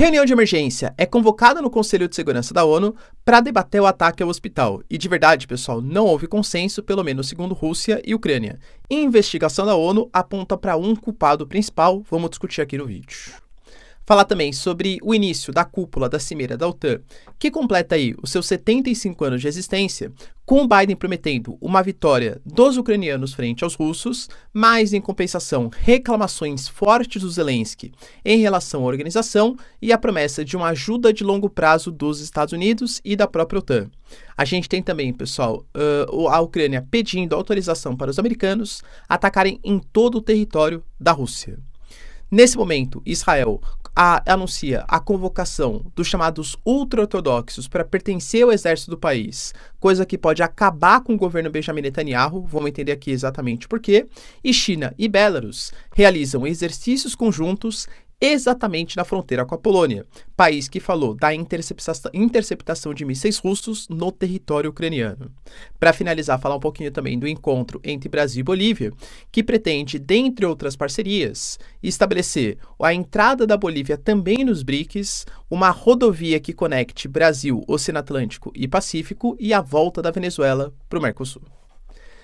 Reunião de emergência é convocada no Conselho de Segurança da ONU para debater o ataque ao hospital. E de verdade, pessoal, não houve consenso, pelo menos segundo Rússia e Ucrânia. investigação da ONU aponta para um culpado principal. Vamos discutir aqui no vídeo. Falar também sobre o início da cúpula da cimeira da OTAN, que completa aí os seus 75 anos de existência, com Biden prometendo uma vitória dos ucranianos frente aos russos, mas em compensação reclamações fortes do Zelensky em relação à organização e a promessa de uma ajuda de longo prazo dos Estados Unidos e da própria OTAN. A gente tem também, pessoal, uh, a Ucrânia pedindo autorização para os americanos atacarem em todo o território da Rússia. Nesse momento, Israel a, anuncia a convocação dos chamados ultra-ortodoxos para pertencer ao exército do país, coisa que pode acabar com o governo Benjamin Netanyahu, vamos entender aqui exatamente porquê, e China e Belarus realizam exercícios conjuntos exatamente na fronteira com a Polônia, país que falou da interceptação de mísseis russos no território ucraniano. Para finalizar, falar um pouquinho também do encontro entre Brasil e Bolívia, que pretende, dentre outras parcerias, estabelecer a entrada da Bolívia também nos BRICS, uma rodovia que conecte Brasil, Oceano Atlântico e Pacífico e a volta da Venezuela para o Mercosul.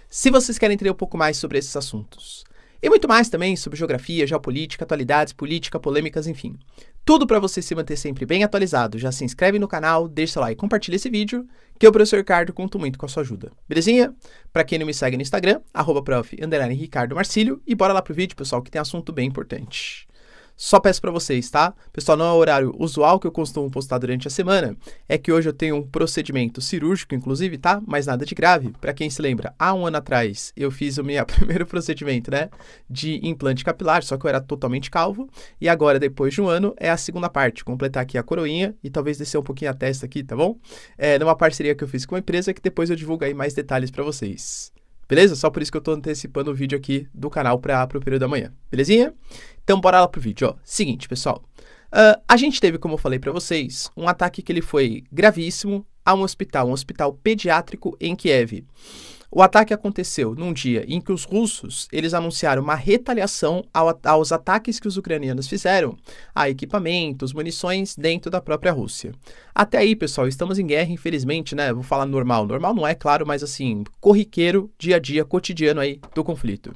Se vocês querem entender um pouco mais sobre esses assuntos, e muito mais também sobre geografia, geopolítica, atualidades, política, polêmicas, enfim. Tudo para você se manter sempre bem atualizado. Já se inscreve no canal, deixa seu like, compartilha esse vídeo, que eu, professor Ricardo, conto muito com a sua ajuda. Belezinha? Para quem não me segue no Instagram, arroba prof. Ricardo Marcílio, e bora lá pro vídeo, pessoal, que tem assunto bem importante. Só peço para vocês, tá? Pessoal, não é o horário usual que eu costumo postar durante a semana. É que hoje eu tenho um procedimento cirúrgico, inclusive, tá? Mas nada de grave. Para quem se lembra, há um ano atrás eu fiz o meu primeiro procedimento, né? De implante capilar, só que eu era totalmente calvo. E agora, depois de um ano, é a segunda parte. Completar aqui a coroinha e talvez descer um pouquinho a testa aqui, tá bom? É numa parceria que eu fiz com uma empresa que depois eu divulgo aí mais detalhes para vocês. Beleza? Só por isso que eu tô antecipando o vídeo aqui do canal para o período da manhã. Belezinha? Então bora lá pro vídeo, ó. Seguinte, pessoal. Uh, a gente teve, como eu falei para vocês, um ataque que ele foi gravíssimo a um hospital, um hospital pediátrico em Kiev. O ataque aconteceu num dia em que os russos eles anunciaram uma retaliação ao, aos ataques que os ucranianos fizeram a equipamentos, munições dentro da própria Rússia. Até aí, pessoal, estamos em guerra, infelizmente, né? Vou falar normal. Normal não é, claro, mas assim, corriqueiro, dia a dia, cotidiano aí do conflito.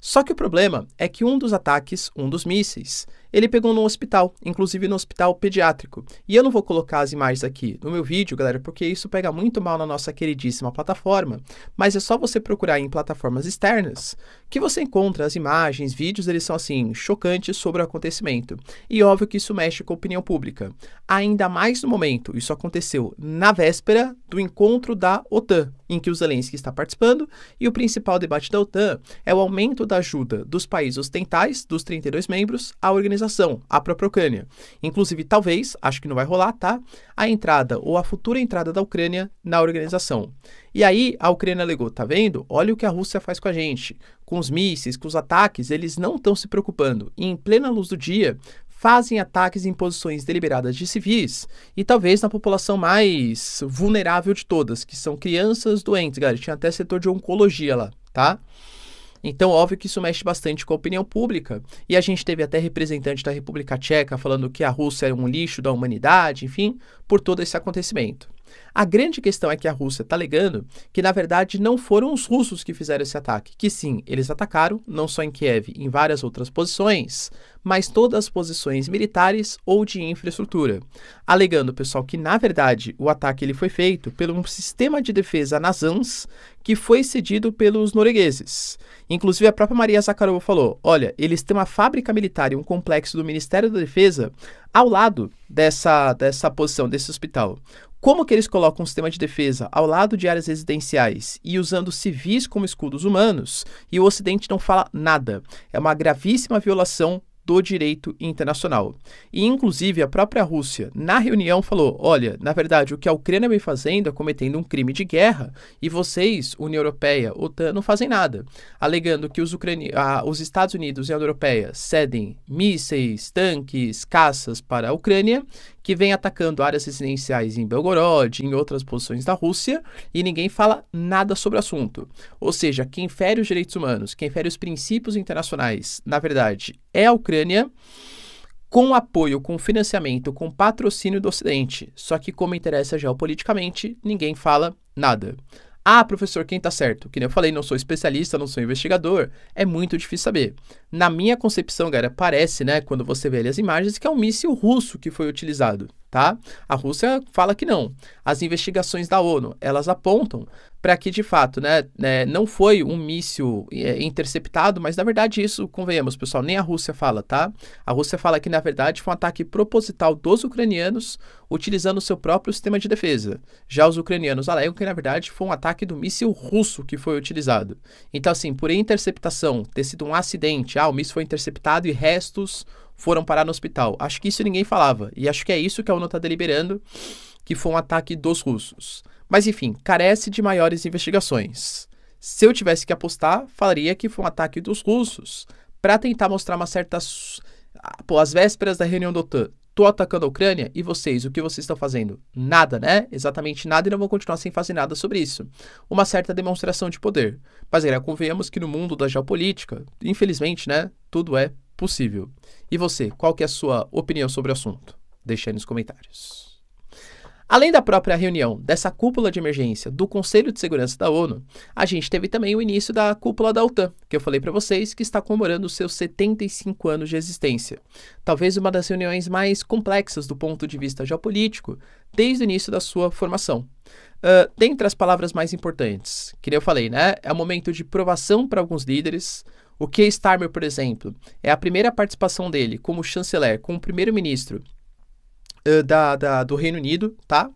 Só que o problema é que um dos ataques, um dos mísseis, ele pegou no hospital, inclusive no hospital pediátrico. E eu não vou colocar as imagens aqui no meu vídeo, galera, porque isso pega muito mal na nossa queridíssima plataforma, mas é só você procurar em plataformas externas que você encontra as imagens, vídeos, eles são assim, chocantes sobre o acontecimento. E óbvio que isso mexe com a opinião pública. Ainda mais no momento, isso aconteceu na véspera do encontro da OTAN, em que o Zelensky está participando, e o principal debate da OTAN é o aumento da ajuda dos países ocidentais, dos 32 membros, à organização organização, a própria Ucrânia. Inclusive, talvez, acho que não vai rolar, tá? A entrada ou a futura entrada da Ucrânia na organização. E aí a Ucrânia alegou, tá vendo? Olha o que a Rússia faz com a gente. Com os mísseis, com os ataques, eles não estão se preocupando. E em plena luz do dia, fazem ataques em posições deliberadas de civis e talvez na população mais vulnerável de todas, que são crianças doentes, galera. Tinha até setor de oncologia lá, tá? Então, óbvio que isso mexe bastante com a opinião pública. E a gente teve até representante da República Tcheca falando que a Rússia é um lixo da humanidade, enfim, por todo esse acontecimento. A grande questão é que a Rússia está alegando que, na verdade, não foram os russos que fizeram esse ataque, que sim, eles atacaram, não só em Kiev, em várias outras posições, mas todas as posições militares ou de infraestrutura. Alegando, pessoal, que, na verdade, o ataque ele foi feito por um sistema de defesa Nazans que foi cedido pelos noruegueses. Inclusive, a própria Maria Zakharova falou, olha, eles têm uma fábrica militar e um complexo do Ministério da Defesa ao lado dessa, dessa posição, desse hospital. Como que eles colocam coloca um sistema de defesa ao lado de áreas residenciais e usando civis como escudos humanos, e o Ocidente não fala nada. É uma gravíssima violação do direito internacional. E, inclusive, a própria Rússia, na reunião, falou: olha, na verdade, o que a Ucrânia vem fazendo é cometendo um crime de guerra e vocês, União Europeia, OTAN, não fazem nada, alegando que os, Ucrani ah, os Estados Unidos e a União Europeia cedem mísseis, tanques, caças para a Ucrânia, que vem atacando áreas residenciais em Belgorod, em outras posições da Rússia, e ninguém fala nada sobre o assunto. Ou seja, quem fere os direitos humanos, quem fere os princípios internacionais, na verdade, é a Ucrânia com apoio, com financiamento, com patrocínio do Ocidente. Só que, como interessa geopoliticamente, ninguém fala nada. Ah, professor, quem está certo? Que nem eu falei, não sou especialista, não sou investigador. É muito difícil saber. Na minha concepção, galera, parece, né, quando você vê ali as imagens, que é um míssil russo que foi utilizado tá? A Rússia fala que não. As investigações da ONU, elas apontam para que, de fato, né, né, não foi um míssil é, interceptado, mas, na verdade, isso, convenhamos, pessoal, nem a Rússia fala, tá? A Rússia fala que, na verdade, foi um ataque proposital dos ucranianos utilizando o seu próprio sistema de defesa. Já os ucranianos alegam que, na verdade, foi um ataque do míssil russo que foi utilizado. Então, assim, por interceptação ter sido um acidente, ah, o míssil foi interceptado e restos foram parar no hospital. Acho que isso ninguém falava. E acho que é isso que a ONU está deliberando, que foi um ataque dos russos. Mas enfim, carece de maiores investigações. Se eu tivesse que apostar, falaria que foi um ataque dos russos para tentar mostrar uma certa. Pô, às vésperas da reunião do OTAN, tô atacando a Ucrânia e vocês, o que vocês estão fazendo? Nada, né? Exatamente nada e não vão continuar sem fazer nada sobre isso. Uma certa demonstração de poder. Mas, galera, convenhamos que no mundo da geopolítica, infelizmente, né, tudo é possível. E você, qual que é a sua opinião sobre o assunto? Deixe aí nos comentários. Além da própria reunião dessa cúpula de emergência do Conselho de Segurança da ONU, a gente teve também o início da cúpula da OTAN, que eu falei para vocês que está comemorando seus 75 anos de existência. Talvez uma das reuniões mais complexas do ponto de vista geopolítico desde o início da sua formação. Uh, dentre as palavras mais importantes, que nem eu falei, né? É um momento de provação para alguns líderes, o Keir é Starmer, por exemplo, é a primeira participação dele como chanceler, como primeiro-ministro uh, da, da, do Reino Unido, tá?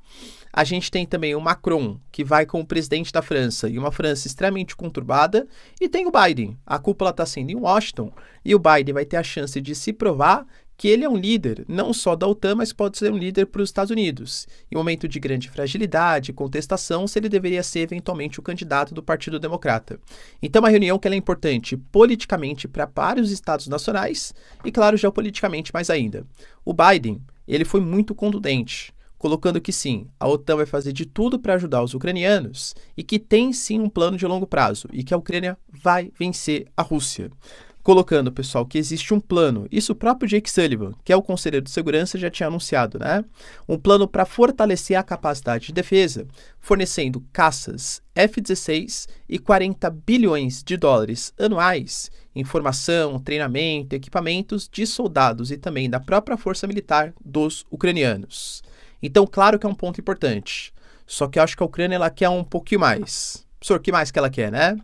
A gente tem também o Macron, que vai como presidente da França, e uma França extremamente conturbada. E tem o Biden. A cúpula está sendo em Washington, e o Biden vai ter a chance de se provar que ele é um líder não só da OTAN, mas pode ser um líder para os Estados Unidos. Em um momento de grande fragilidade e contestação, se ele deveria ser eventualmente o candidato do Partido Democrata. Então, uma reunião que é importante politicamente para vários estados nacionais e, claro, geopoliticamente mais ainda. O Biden, ele foi muito contundente colocando que sim, a OTAN vai fazer de tudo para ajudar os ucranianos e que tem sim um plano de longo prazo e que a Ucrânia vai vencer a Rússia colocando, pessoal, que existe um plano. Isso o próprio Jake Sullivan, que é o conselheiro de segurança, já tinha anunciado, né? Um plano para fortalecer a capacidade de defesa, fornecendo caças F-16 e 40 bilhões de dólares anuais em formação, treinamento, equipamentos de soldados e também da própria força militar dos ucranianos. Então, claro que é um ponto importante. Só que eu acho que a Ucrânia ela quer um pouquinho mais. senhor, o que mais que ela quer, né?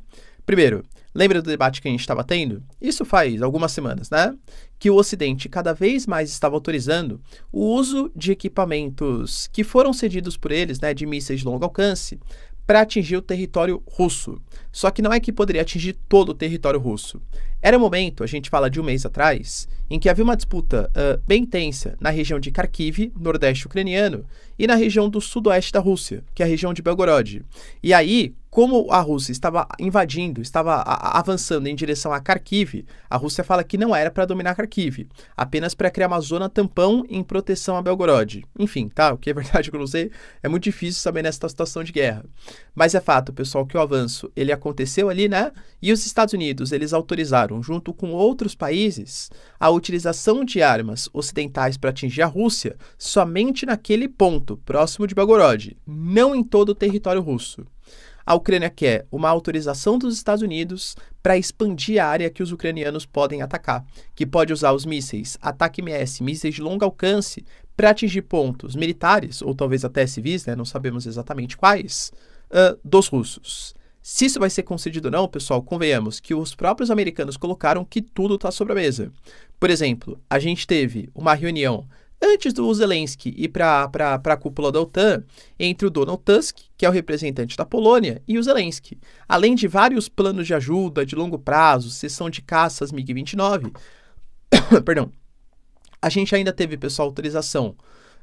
Primeiro, Lembra do debate que a gente estava tendo? Isso faz algumas semanas, né? Que o Ocidente cada vez mais estava autorizando o uso de equipamentos que foram cedidos por eles, né, de mísseis de longo alcance, para atingir o território russo. Só que não é que poderia atingir todo o território russo. Era um momento, a gente fala de um mês atrás, em que havia uma disputa uh, bem tensa na região de Kharkiv, nordeste ucraniano, e na região do sudoeste da Rússia, que é a região de Belgorod. E aí, como a Rússia estava invadindo, estava avançando em direção a Kharkiv, a Rússia fala que não era para dominar Kharkiv, apenas para criar uma zona tampão em proteção a Belgorod. Enfim, tá? O que é verdade que eu não sei, é muito difícil saber nessa situação de guerra. Mas é fato, pessoal, que o avanço ele aconteceu ali, né? E os Estados Unidos, eles autorizaram apoiaram, junto com outros países, a utilização de armas ocidentais para atingir a Rússia somente naquele ponto, próximo de Bagorod, não em todo o território russo. A Ucrânia quer uma autorização dos Estados Unidos para expandir a área que os ucranianos podem atacar, que pode usar os mísseis ataque-MS, mísseis de longo alcance, para atingir pontos militares, ou talvez até civis, né, não sabemos exatamente quais, uh, dos russos. Se isso vai ser concedido ou não, pessoal, convenhamos que os próprios americanos colocaram que tudo está sobre a mesa. Por exemplo, a gente teve uma reunião antes do Zelensky ir para a cúpula da OTAN entre o Donald Tusk, que é o representante da Polônia, e o Zelensky. Além de vários planos de ajuda de longo prazo, cessão de caças MiG-29, perdão, a gente ainda teve, pessoal, autorização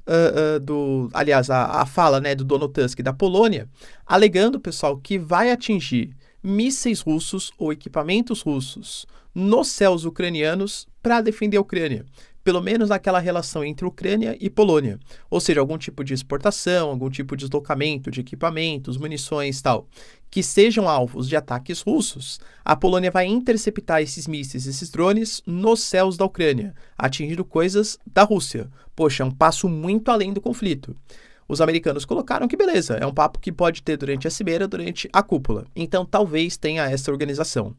uh, uh, do. Aliás, a, a fala né, do Donald Tusk da Polônia, alegando, pessoal, que vai atingir mísseis russos ou equipamentos russos nos céus ucranianos para defender a Ucrânia pelo menos naquela relação entre Ucrânia e Polônia, ou seja, algum tipo de exportação, algum tipo de deslocamento de equipamentos, munições, tal, que sejam alvos de ataques russos, a Polônia vai interceptar esses mísseis, esses drones nos céus da Ucrânia, atingindo coisas da Rússia. Poxa, é um passo muito além do conflito os americanos colocaram que beleza, é um papo que pode ter durante a cimeira, durante a cúpula. Então talvez tenha essa organização.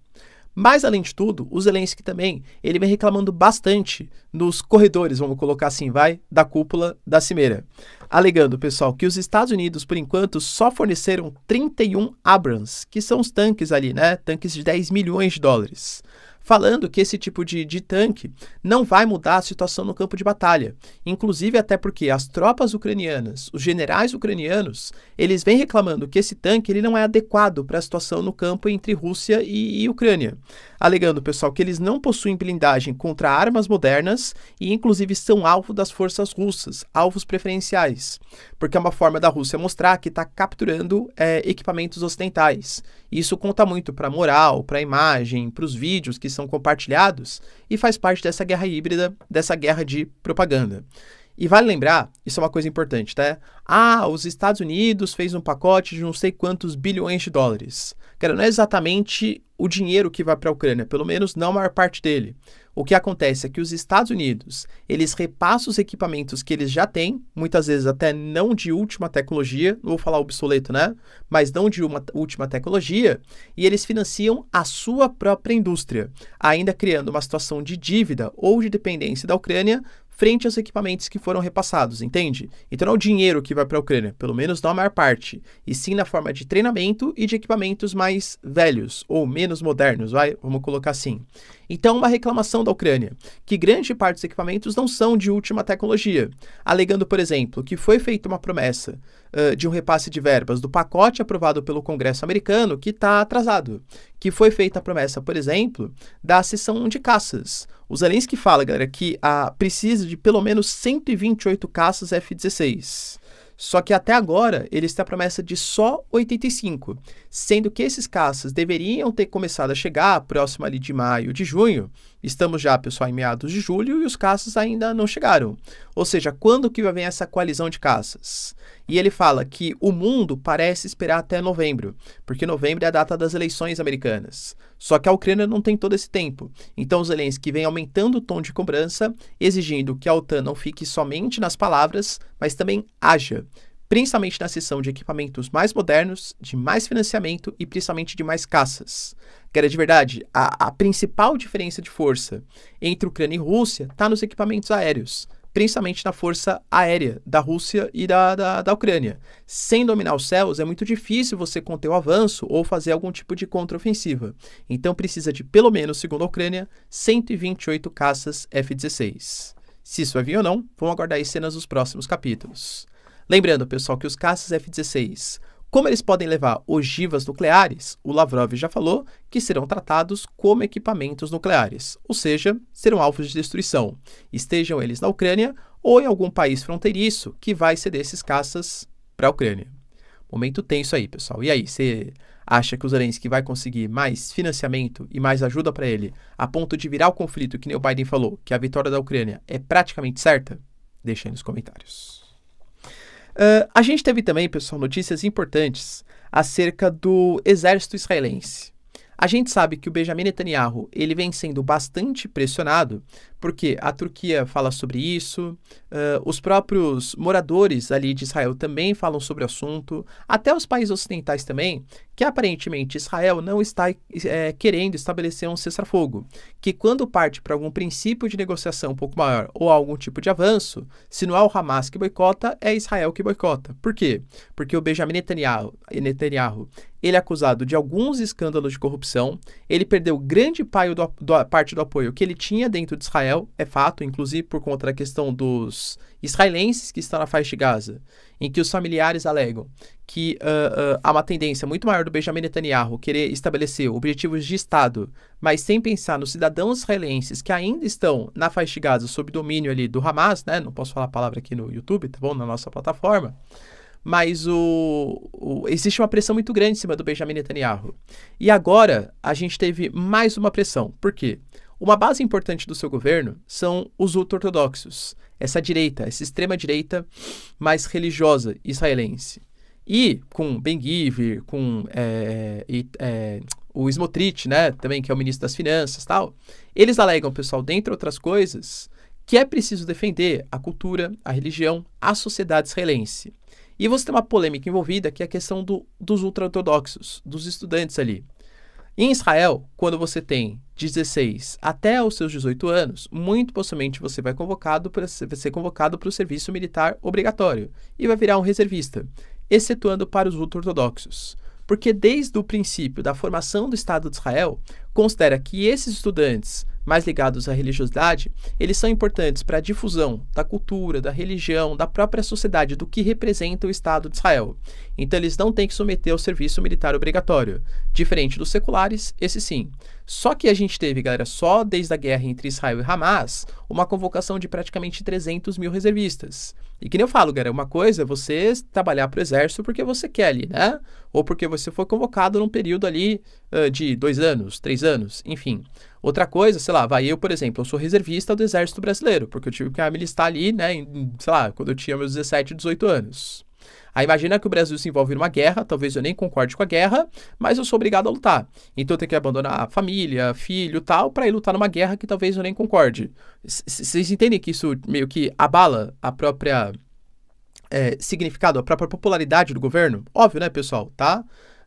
Mas, além de tudo, o Zelensky também, ele vem reclamando bastante nos corredores, vamos colocar assim, vai, da cúpula da Cimeira. Alegando, pessoal, que os Estados Unidos, por enquanto, só forneceram 31 Abrams, que são os tanques ali, né? Tanques de 10 milhões de dólares falando que esse tipo de, de tanque não vai mudar a situação no campo de batalha. Inclusive, até porque as tropas ucranianas, os generais ucranianos, eles vêm reclamando que esse tanque ele não é adequado para a situação no campo entre Rússia e, e Ucrânia. Alegando, pessoal, que eles não possuem blindagem contra armas modernas e, inclusive, são alvo das forças russas, alvos preferenciais. Porque é uma forma da Rússia mostrar que está capturando é, equipamentos ocidentais isso conta muito para a moral, para a imagem, para os vídeos que são compartilhados e faz parte dessa guerra híbrida, dessa guerra de propaganda. E vale lembrar, isso é uma coisa importante, tá? Ah, os Estados Unidos fez um pacote de não sei quantos bilhões de dólares. Cara, não é exatamente o dinheiro que vai para a Ucrânia, pelo menos não a maior parte dele. O que acontece é que os Estados Unidos, eles repassam os equipamentos que eles já têm, muitas vezes até não de última tecnologia, não vou falar obsoleto, né? Mas não de uma última tecnologia, e eles financiam a sua própria indústria, ainda criando uma situação de dívida ou de dependência da Ucrânia frente aos equipamentos que foram repassados, entende? Então não é o dinheiro que vai para a Ucrânia, pelo menos não a maior parte, e sim na forma de treinamento e de equipamentos mais velhos ou menos modernos, vai, vamos colocar assim. Então uma reclamação da Ucrânia, que grande parte dos equipamentos não são de última tecnologia, alegando, por exemplo, que foi feita uma promessa uh, de um repasse de verbas do pacote aprovado pelo Congresso americano que está atrasado, que foi feita a promessa, por exemplo, da sessão de caças, o Zelensky fala, galera, que ah, precisa de pelo menos 128 caças F-16. Só que até agora eles têm a promessa de só 85, sendo que esses caças deveriam ter começado a chegar próximo ali de maio, de junho, Estamos já, pessoal, em meados de julho e os caças ainda não chegaram. Ou seja, quando que vai vir essa coalizão de caças? E ele fala que o mundo parece esperar até novembro, porque novembro é a data das eleições americanas. Só que a Ucrânia não tem todo esse tempo. Então Zelensky vem aumentando o tom de cobrança, exigindo que a OTAN não fique somente nas palavras, mas também haja principalmente na seção de equipamentos mais modernos, de mais financiamento e principalmente de mais caças. Que era de verdade, a, a principal diferença de força entre Ucrânia e Rússia está nos equipamentos aéreos, principalmente na força aérea da Rússia e da, da, da Ucrânia. Sem dominar os céus, é muito difícil você conter o avanço ou fazer algum tipo de contraofensiva. Então precisa de, pelo menos, segundo a Ucrânia, 128 caças F-16. Se isso vai é vir ou não, vamos aguardar as cenas dos próximos capítulos. Lembrando, pessoal, que os caças F-16, como eles podem levar ogivas nucleares, o Lavrov já falou que serão tratados como equipamentos nucleares, ou seja, serão alvos de destruição, estejam eles na Ucrânia ou em algum país fronteiriço que vai ceder esses caças para a Ucrânia. Momento tenso aí, pessoal. E aí, você acha que o Zelensky vai conseguir mais financiamento e mais ajuda para ele, a ponto de virar o conflito que nem o Biden falou, que a vitória da Ucrânia é praticamente certa? Deixa aí nos comentários. Uh, a gente teve também, pessoal, notícias importantes acerca do exército israelense. A gente sabe que o Benjamin Netanyahu ele vem sendo bastante pressionado, porque a Turquia fala sobre isso, uh, os próprios moradores ali de Israel também falam sobre o assunto, até os países ocidentais também, que aparentemente Israel não está é, querendo estabelecer um cessar-fogo, que quando parte para algum princípio de negociação um pouco maior ou algum tipo de avanço, se não é o Hamas que boicota, é Israel que boicota. Por quê? Porque o Benjamin Netanyahu, Netanyahu ele é acusado de alguns escândalos de corrupção, ele perdeu grande do, do, parte do apoio que ele tinha dentro de Israel, é fato, inclusive por conta da questão dos israelenses que estão na faixa de Gaza, em que os familiares alegam que uh, uh, há uma tendência muito maior do Benjamin Netanyahu querer estabelecer objetivos de Estado, mas sem pensar nos cidadãos israelenses que ainda estão na faixa de Gaza sob domínio ali do Hamas, né? Não posso falar a palavra aqui no YouTube, tá bom? Na nossa plataforma mas o, o, existe uma pressão muito grande em cima do Benjamin Netanyahu. E agora a gente teve mais uma pressão. Por quê? Uma base importante do seu governo são os ultra-ortodoxos, essa direita, essa extrema-direita mais religiosa israelense. E com Ben Giver, com é, é, o Smotrich, né, também que é o ministro das Finanças tal, eles alegam, pessoal, dentre outras coisas, que é preciso defender a cultura, a religião, a sociedade israelense. E você tem uma polêmica envolvida que é a questão do, dos ultra-ortodoxos, dos estudantes ali. Em Israel, quando você tem 16 até os seus 18 anos, muito possivelmente você vai, convocado pra, vai ser convocado para o serviço militar obrigatório e vai virar um reservista, excetuando para os ultra-ortodoxos. Porque desde o princípio da formação do Estado de Israel, considera que esses estudantes mais ligados à religiosidade, eles são importantes para a difusão da cultura, da religião, da própria sociedade, do que representa o Estado de Israel. Então eles não têm que submeter ao serviço militar obrigatório. Diferente dos seculares, esse sim. Só que a gente teve, galera, só desde a guerra entre Israel e Hamas, uma convocação de praticamente 300 mil reservistas. E que nem eu falo, galera, uma coisa é você trabalhar para o exército porque você quer ali, né? Ou porque você foi convocado num período ali uh, de dois anos, três anos, anos, enfim. Outra coisa, sei lá, vai eu, por exemplo, eu sou reservista do Exército Brasileiro, porque eu tive que me alistar ali, né, em, sei lá, quando eu tinha meus 17, 18 anos. Aí imagina que o Brasil se envolve numa guerra, talvez eu nem concorde com a guerra, mas eu sou obrigado a lutar. Então eu tenho que abandonar a família, filho, tal, para ir lutar numa guerra que talvez eu nem concorde. Vocês entendem que isso meio que abala a própria é, significado, a própria popularidade do governo? Óbvio, né, pessoal, tá?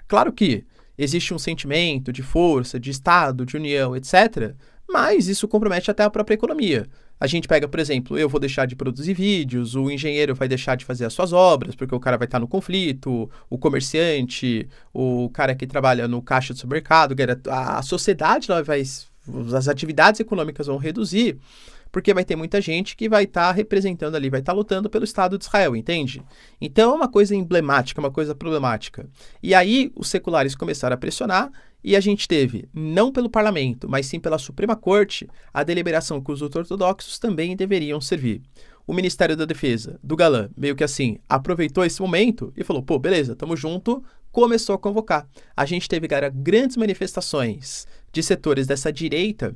Claro que existe um sentimento de força, de Estado, de união, etc. Mas isso compromete até a própria economia. A gente pega, por exemplo, eu vou deixar de produzir vídeos, o engenheiro vai deixar de fazer as suas obras, porque o cara vai estar no conflito, o comerciante, o cara que trabalha no caixa do supermercado, a sociedade, vai, as atividades econômicas vão reduzir porque vai ter muita gente que vai estar tá representando ali, vai estar tá lutando pelo Estado de Israel, entende? Então é uma coisa emblemática, uma coisa problemática. E aí os seculares começaram a pressionar e a gente teve, não pelo parlamento, mas sim pela Suprema Corte, a deliberação que os ortodoxos também deveriam servir. O Ministério da Defesa, do Galã, meio que assim, aproveitou esse momento e falou: pô, beleza, tamo junto, começou a convocar. A gente teve, cara, grandes manifestações de setores dessa direita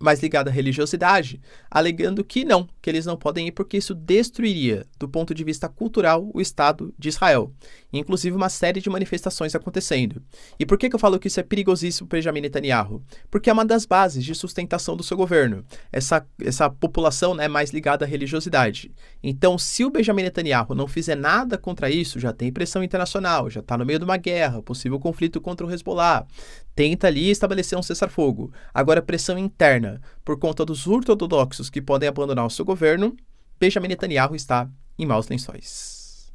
mais ligado à religiosidade, alegando que não, que eles não podem ir porque isso destruiria, do ponto de vista cultural, o Estado de Israel. Inclusive uma série de manifestações acontecendo. E por que, que eu falo que isso é perigosíssimo para Benjamin Netanyahu? Porque é uma das bases de sustentação do seu governo, essa, essa população né, mais ligada à religiosidade. Então, se o Benjamin Netanyahu não fizer nada contra isso, já tem pressão internacional, já está no meio de uma guerra, possível conflito contra o Hezbollah, tenta ali estabelecer um cessar-fogo. Agora, pressão interna por conta dos ortodoxos que podem abandonar o seu governo, Benjamin Netanyahu está em maus lençóis.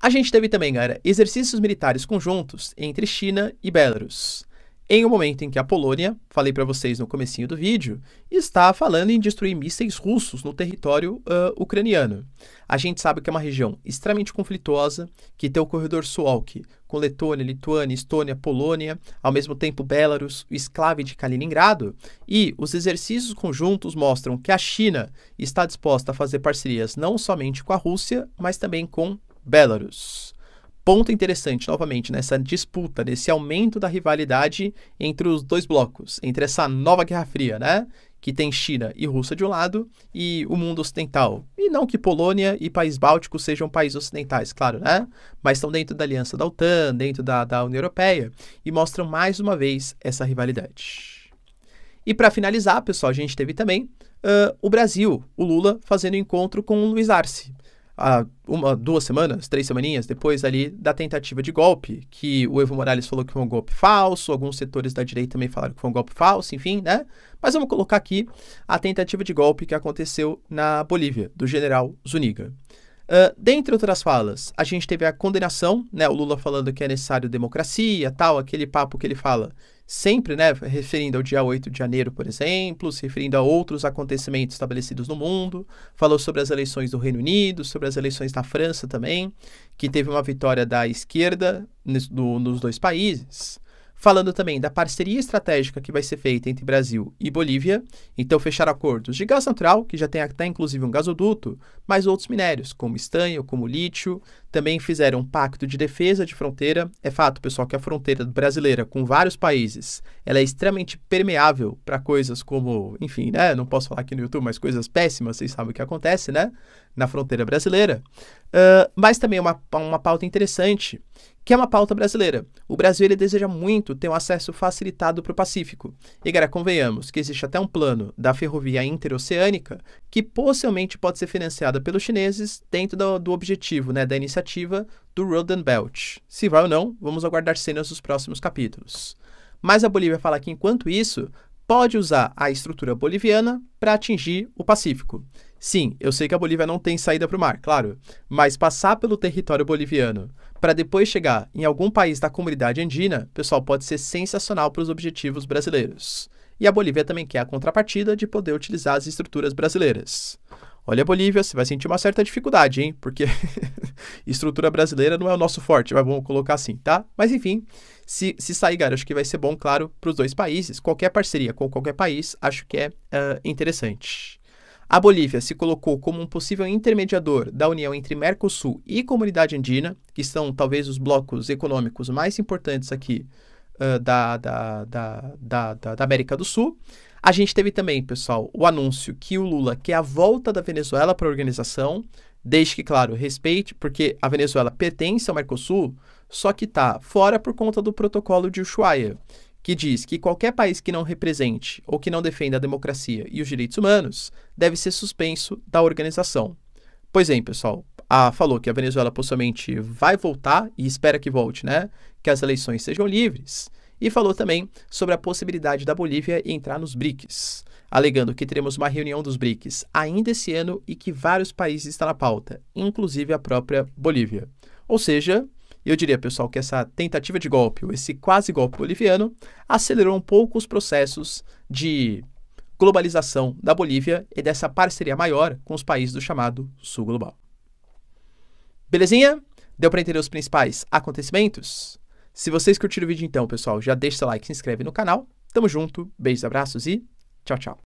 A gente teve também, galera, exercícios militares conjuntos entre China e Belarus em um momento em que a Polônia, falei para vocês no comecinho do vídeo, está falando em destruir mísseis russos no território uh, ucraniano. A gente sabe que é uma região extremamente conflituosa, que tem o corredor Suwalk, com Letônia, Lituânia, Estônia, Polônia, ao mesmo tempo Belarus, o esclave de Kaliningrado, e os exercícios conjuntos mostram que a China está disposta a fazer parcerias não somente com a Rússia, mas também com Belarus ponto interessante, novamente, nessa né, disputa, nesse né, aumento da rivalidade entre os dois blocos, entre essa nova Guerra Fria, né? Que tem China e Rússia de um lado e o mundo ocidental. E não que Polônia e país báltico sejam países ocidentais, claro, né? Mas estão dentro da aliança da OTAN, dentro da, da União Europeia e mostram mais uma vez essa rivalidade. E para finalizar, pessoal, a gente teve também uh, o Brasil, o Lula fazendo encontro com o Luiz Arce há uma, duas semanas, três semaninhas depois ali da tentativa de golpe, que o Evo Morales falou que foi um golpe falso, alguns setores da direita também falaram que foi um golpe falso, enfim, né? Mas vamos colocar aqui a tentativa de golpe que aconteceu na Bolívia, do general Zuniga. Uh, ah, dentre outras falas, a gente teve a condenação, né? O Lula falando que é necessário democracia, tal, aquele papo que ele fala sempre, né, referindo ao dia 8 de janeiro, por exemplo, se referindo a outros acontecimentos estabelecidos no mundo, falou sobre as eleições do Reino Unido, sobre as eleições da França também, que teve uma vitória da esquerda no, nos dois países. Falando também da parceria estratégica que vai ser feita entre Brasil e Bolívia, então fechar acordos de gás natural, que já tem até inclusive um gasoduto, mas outros minérios, como estanho, como lítio, também fizeram um pacto de defesa de fronteira. É fato, pessoal, que a fronteira brasileira com vários países, ela é extremamente permeável para coisas como, enfim, né, não posso falar aqui no YouTube, mas coisas péssimas, vocês sabem o que acontece, né, na fronteira brasileira. Uh, mas também é uma, uma pauta interessante, que é uma pauta brasileira. O Brasil ele deseja muito ter um acesso facilitado para o Pacífico. E, galera, convenhamos que existe até um plano da ferrovia interoceânica que possivelmente pode ser financiada pelos chineses dentro do, do objetivo né, da iniciativa do Roden Belt. Se vai ou não, vamos aguardar cenas dos próximos capítulos. Mas a Bolívia fala que, enquanto isso, pode usar a estrutura boliviana para atingir o Pacífico. Sim, eu sei que a Bolívia não tem saída para o mar, claro, mas passar pelo território boliviano para depois chegar em algum país da comunidade andina, pessoal, pode ser sensacional para os objetivos brasileiros. E a Bolívia também quer a contrapartida de poder utilizar as estruturas brasileiras. Olha, Bolívia, você vai sentir uma certa dificuldade, hein? Porque estrutura brasileira não é o nosso forte, mas vamos colocar assim, tá? Mas enfim, se, se sair, cara, acho que vai ser bom, claro, para os dois países. Qualquer parceria com qualquer país, acho que é uh, interessante. A Bolívia se colocou como um possível intermediador da união entre Mercosul e Comunidade Andina, que são talvez os blocos econômicos mais importantes aqui uh, da, da, da, da, da América do Sul. A gente teve também, pessoal, o anúncio que o Lula quer é a volta da Venezuela para a organização, desde que, claro, respeite, porque a Venezuela pertence ao Mercosul, só que está fora por conta do protocolo de Ushuaia, que diz que qualquer país que não represente ou que não defenda a democracia e os direitos humanos deve ser suspenso da organização. Pois bem, pessoal, a, falou que a Venezuela possivelmente vai voltar e espera que volte, né? Que as eleições sejam livres e falou também sobre a possibilidade da Bolívia entrar nos BRICS, alegando que teremos uma reunião dos BRICS ainda esse ano e que vários países estão na pauta, inclusive a própria Bolívia. Ou seja, eu diria, pessoal, que essa tentativa de golpe, ou esse quase golpe boliviano, acelerou um pouco os processos de globalização da Bolívia e dessa parceria maior com os países do chamado Sul Global. Belezinha? Deu para entender os principais acontecimentos? Se vocês curtiram o vídeo então, pessoal, já deixa seu like, se inscreve no canal. Tamo junto, beijos, abraços e tchau, tchau.